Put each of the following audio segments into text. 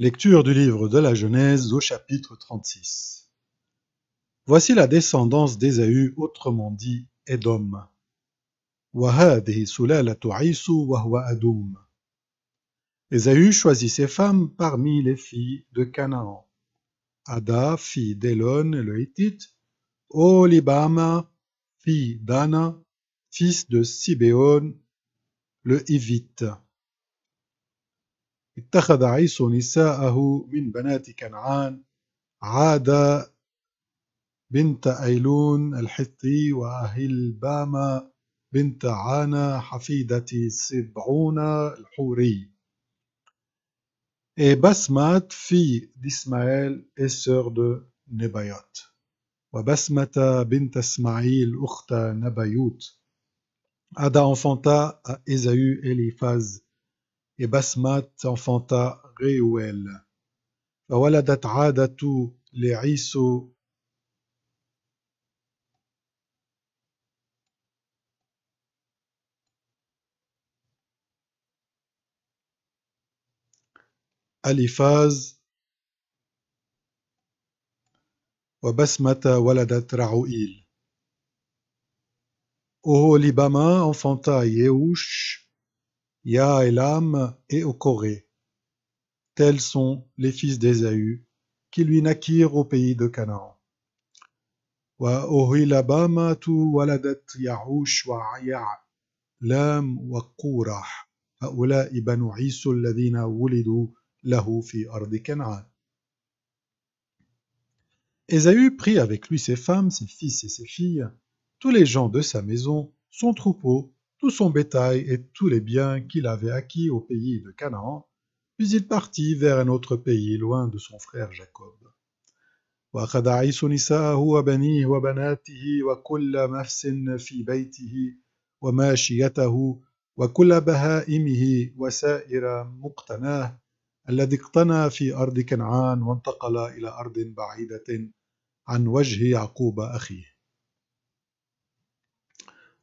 Lecture du livre de la Genèse au chapitre 36. Voici la descendance d'Ésaü, autrement dit Édom. Ésaü choisit ses femmes parmi les filles de Canaan. Ada, fille d'Elon le Hittite, Olibama, fille d'Ana, fils de Sibéon le Hivite. اتخذ عيسو نساءه من بنات كنعان عاد بنت أيلون الحطي وأهل باما بنت عانا حفيدة سبعون الحوري et بسمت في إسماعيل et sœur de نبيوت وبسمة بنت إسماعيل أخت نبيوت Ada enfanta à Esaü Et Basmat enfanta Réuel. La Waladat a datu les Aliphaz. Ou basmata Waladat Raouil. Libama enfanta Yehouch et au Corée. Tels sont les fils d'Ésaü qui lui naquirent au pays de Canaan. Ésaü prit avec lui ses femmes, ses fils et ses filles, tous les gens de sa maison, son troupeau tout son bétail et tous les biens qu'il avait acquis au pays de Canaan, puis il partit vers un autre pays loin de son frère Jacob.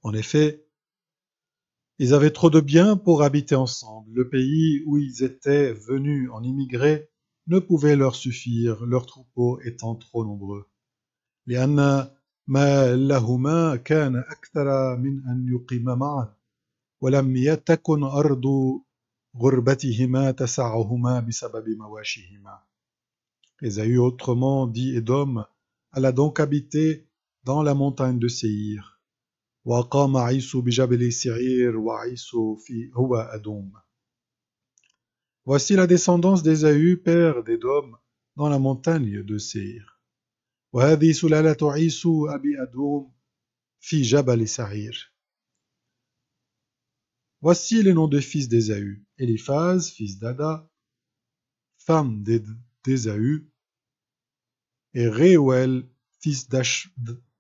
En effet, ils avaient trop de biens pour habiter ensemble. Le pays où ils étaient venus en immigrés ne pouvait leur suffire, leurs troupeaux étant trop nombreux. les ما لهما autrement dit Édom alla donc habiter dans la montagne de Seir. Voici la descendance d'Ésaü, père d'Edom, dans la montagne de Seir. Voici les noms de fils d'Ésaü, Eliphaz, fils d'Ada, femme d'Ésaü, et Réuel, fils,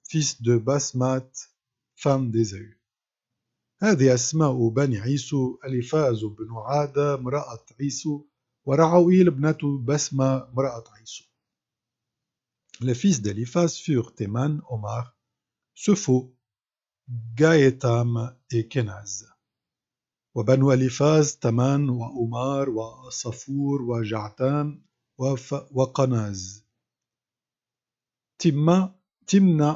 fils de Basmat, femme d'Ésaü هذه أسماء بني عيسو أليفاز بن عادة امرأة عيسو ورعوئيل إيه ابنة بسمة امرأة عيسو لفيس fils d'Eliphaz furent Théman, Omar, Sefo, Gaétam et وبنو أليفاز تمان وأمار وصفور وجعتان وقناز تم تمنى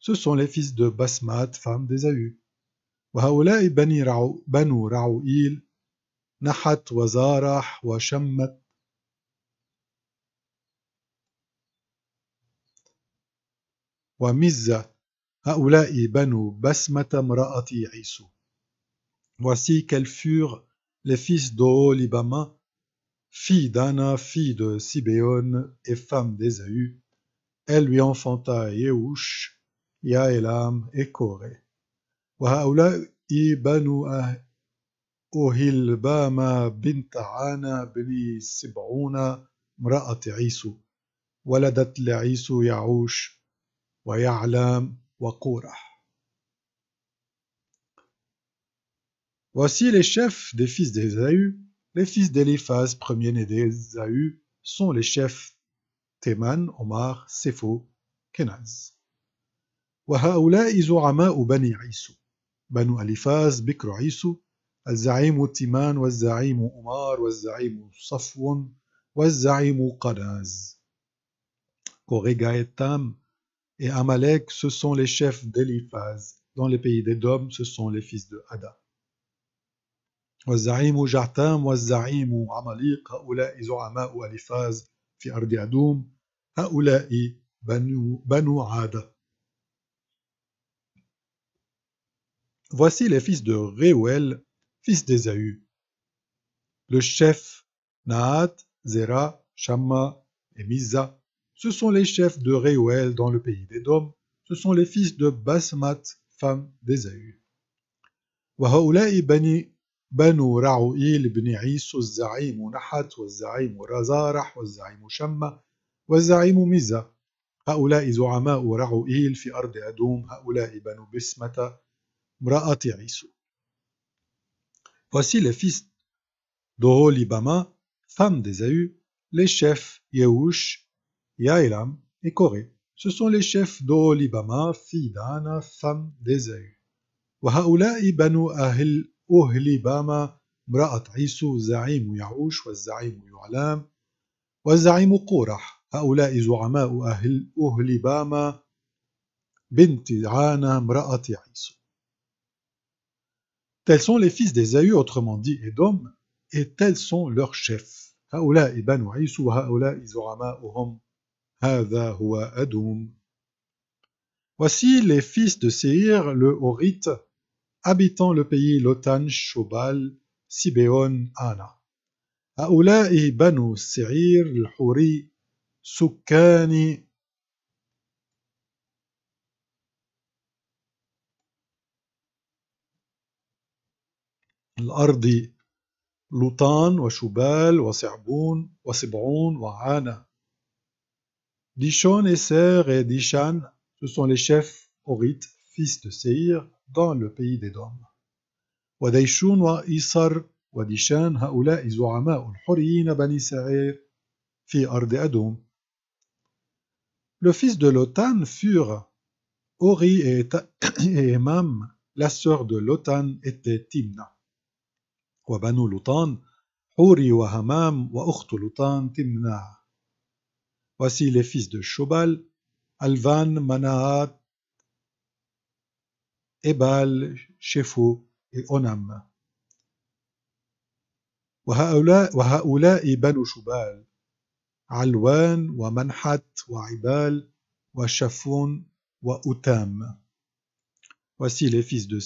Ce sont les fils de Basmat, femme d'Ésaü. وهؤلاء بني رعو بنو رعوئيل نحت وزارح وشمت ومزة هؤلاء بنو بسمة امرأة عيسو Voici quels furent les fils d'Oholibama, fille d'Anna, fille de Sibéon et femme d'Ésaü. Elle lui enfanta Yehush, Yahalam Ekore. Wa ha'ula ibnou Ohelbama ah, bint Hana bini 70 mara'at Isa waladat li'Isa Ya'oush wa ya'lam wa Qurah. Voici les chefs des fils de Zaou, les fils d'Eliphaz premier né de sont les chefs Teman, Omar, Sepho, Kenaz وهؤلاء زعماء بني عيسو بنو أليفاز بكر عيسو الزعيم تيمان والزعيم أمار والزعيم صفو والزعيم قناز Corée تام et Amalek, ce sont les chefs d'Eliphaz. Dans les pays d'Édom, ce sont les fils de Ada. والزعيم جعتام والزعيم عماليق هؤلاء زعماء أليفاز في أرض أدوم هؤلاء بنو, بنو عادة Voici les fils de Reuel, fils d'Ésaü. Le chef Naat, Zera, Shamma et Miza. Ce sont les chefs de Reuel dans le pays de Dedom. Ce sont les fils de Basmat, femme d'Ésaü. Zaaul. Wa ha'ula'i bani Banu Ra'il ibn zaim wa Nahat wa zaim Razarah wa az-za'im Shamma wa az-za'im Miza. Ha'ula'i zu'ama'u Ra'il fi arde Adum. Ha'ula'i banu Basmat Voici les fils d'Oholibama, femme d'Ésaü, les chefs Yehush, Yaélam et Corée. Ce sont les chefs d'Oholibama, fille d'Anna, femme d'Ésaü. وهؤلاء بنو أهل أهلباما امرأة عيسو زعيم يعوش والزعيم يعلام والزعيم قورح هؤلاء زعماء أهل أهلباما بنت عانا امرأة عيسو Tels sont les fils d'Ésaü, autrement dit Edom, et tels sont leurs chefs. Voici les fils de Seir, le Horite, habitant le pays Lotan, Shobal, Sibéon, Ana. Seir, l'Ardi Lotan washubal, Shobal et waana. et Ana Dishon et et Dishan ce sont les chefs horites, fils de Seir dans le pays d'Édom. Wadishun et Isar et Dishan, hؤلاء زعماء الحرين بني سائر في أرض Le fils de Lotan furent hori et et la sœur de Lotan était Timna. وبنو لطان حوري وهمام وأخت لطان تمناع Voici les دو de الفان مناهات إبال Ebal, إونام وهؤلاء, وهؤلاء بنو شبال علوان ومنحت وعبال وشفون وأتام. Voici les دو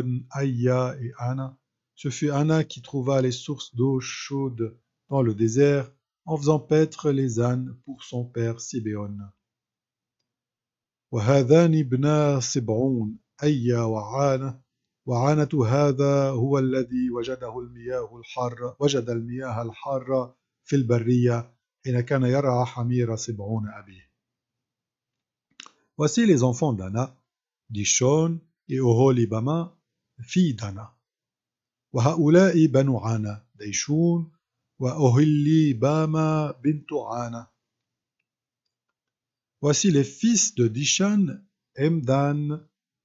de أيا Aya et Ce fut Anna qui trouva les sources d'eau chaude dans le désert en faisant paître les ânes pour son père Sibéon. Voici les enfants d'Anna, Dishon et Oholibama, fille d'Anna. وهؤلاء بنو عانا ديشون وأهلي باما بنت عانا Voici les fils de Dishan, Emdan,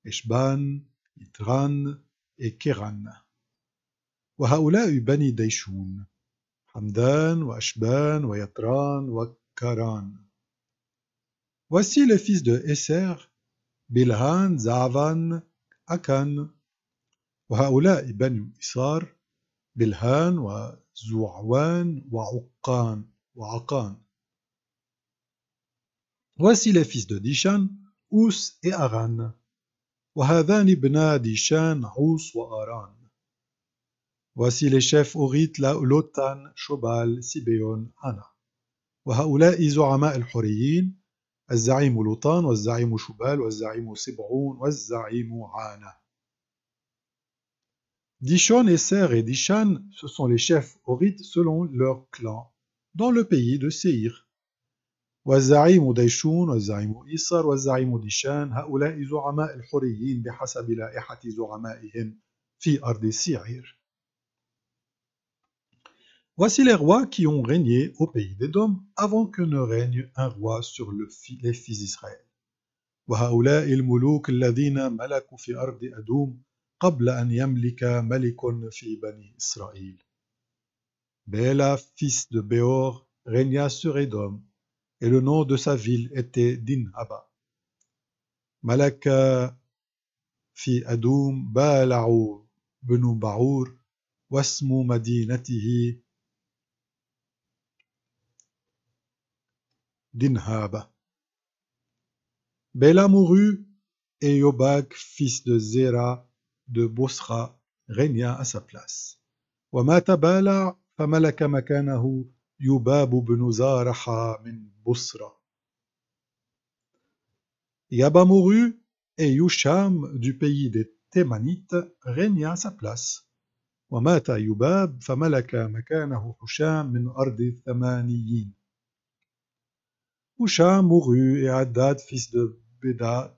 Eshban, Itran et Keran. وهؤلاء بني ديشون حمدان وأشبان ويطران وكران Voici les fils de Esser, Bilhan, Zavan, Akan, وهؤلاء بني إسار بلهان وزعوان وعقان وعقان Voici les fils de Dishan, Ous et Aran. وهذان ابنا ديشان عوس وآران Voici les chefs لا ألوتان شوبال سيبيون أنا. وهؤلاء زعماء الحريين الزعيم لوطان والزعيم شبال والزعيم سبعون والزعيم عانه Dishon, Esser et Dishan, ce sont les chefs horites selon leur clan, dans le pays de Voici les rois qui ont régné au pays d'Edom, avant que ne règne un roi sur les fils d'Israël. Béla, fils de Beor, régna sur Edom et le nom de sa ville était Dinhaba. Malaka euh, fit Adoum Baalaour benu Baour, wasmu madinatihi Dinhaba. Béla mourut, et Yobak, fils de Zéra, de Bosra régna à sa place. Et quand Balal mourut, Jubab ben Zarha de Bosra régna. Jabamurru et Yusham du pays des Temanites régna à sa place. Et quand Jubab mourut, Husham de ardi terre des Husham mourut et Adad fils de Beda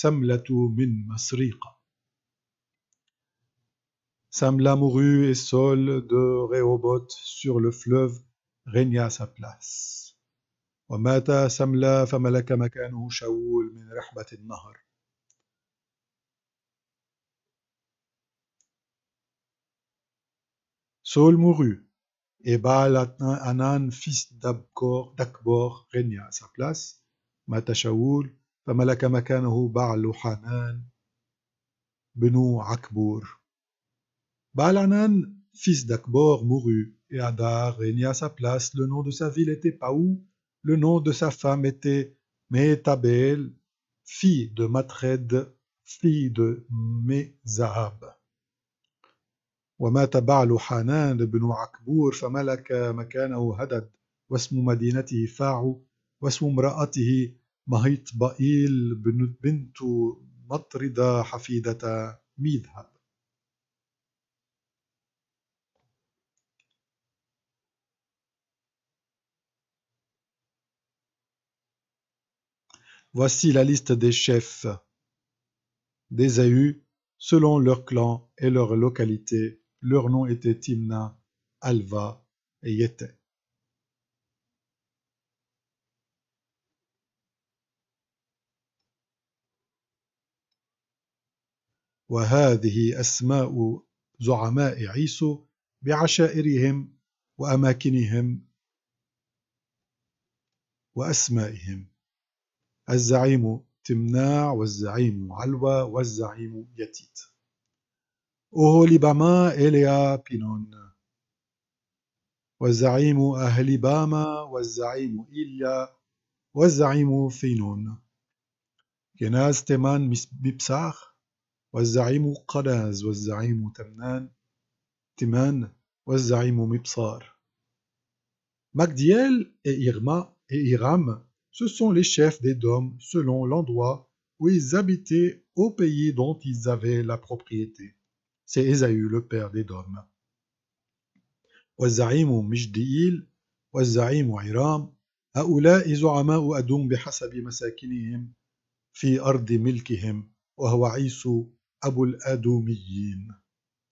tu min مسريقة Samla mourut et Sol de Reobot sur le fleuve régna à sa place. ومات سملا فملك مكانه Min من رحبة النهر Saul mourut, et Baal Anan, fils d'Akbor, régna à sa place. Mata Shaoul, فملك مكانه بعل حنان بنو بعل حنان fils d'Akbor, mourut, et Adar régna à sa place. Le nom de sa ville était Paou, le nom de sa femme était Metabel, fille de Matred, fille de Mezahab. ومات بعل حنان بن عكبور فملك مكانه هدد واسم مدينته فاعو واسم امرأته Bail بائيل Bintu Matrida, Hafidata, Midhab. Voici la liste des chefs des d'Ésaü selon leur clan et leur localité. Leur nom était Timna, Alva et Yete. وهذه أسماء زعماء عيسو بعشائرهم وأماكنهم وأسمائهم الزعيم تمناع والزعيم علوى والزعيم يتيت أهوليباما إليا بينون والزعيم أهليباما والزعيم إليا والزعيم فينون كناز تمان ببساخ والزعيم قلاز والزعيم تمنان تمان والزعيم مبصار Magdiel et Irma et Iram, ce sont les chefs des Dômes selon l'endroit où ils habitaient au pays dont ils avaient la propriété. C'est Ésaü, le père des Dômes. والزعيم مجدئيل والزعيم عرام هؤلاء زعماء أدوم بحسب مساكنهم في أرض ملكهم وهو عيسو أبو الأدوميين